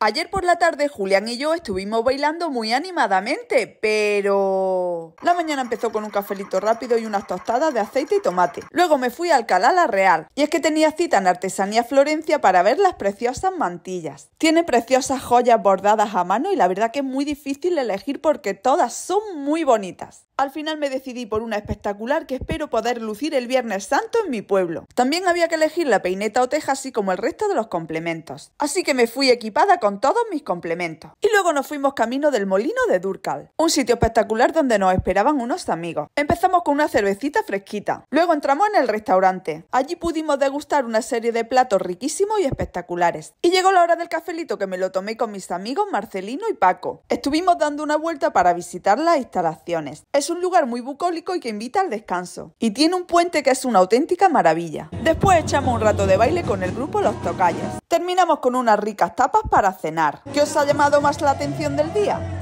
Ayer por la tarde Julián y yo estuvimos bailando muy animadamente, pero... La mañana empezó con un cafelito rápido y unas tostadas de aceite y tomate. Luego me fui al Calala la Real, y es que tenía cita en Artesanía Florencia para ver las preciosas mantillas. Tiene preciosas joyas bordadas a mano y la verdad que es muy difícil elegir porque todas son muy bonitas. Al final me decidí por una espectacular que espero poder lucir el Viernes Santo en mi pueblo. También había que elegir la peineta o teja así como el resto de los complementos. Así que me fui equipada con con todos mis complementos. Y luego nos fuimos camino del Molino de Durcal, un sitio espectacular donde nos esperaban unos amigos. Empezamos con una cervecita fresquita. Luego entramos en el restaurante. Allí pudimos degustar una serie de platos riquísimos y espectaculares. Y llegó la hora del cafelito que me lo tomé con mis amigos Marcelino y Paco. Estuvimos dando una vuelta para visitar las instalaciones. Es un lugar muy bucólico y que invita al descanso. Y tiene un puente que es una auténtica maravilla. Después echamos un rato de baile con el grupo Los Tocayos. Terminamos con unas ricas tapas para cenar. ¿Qué os ha llamado más la atención del día?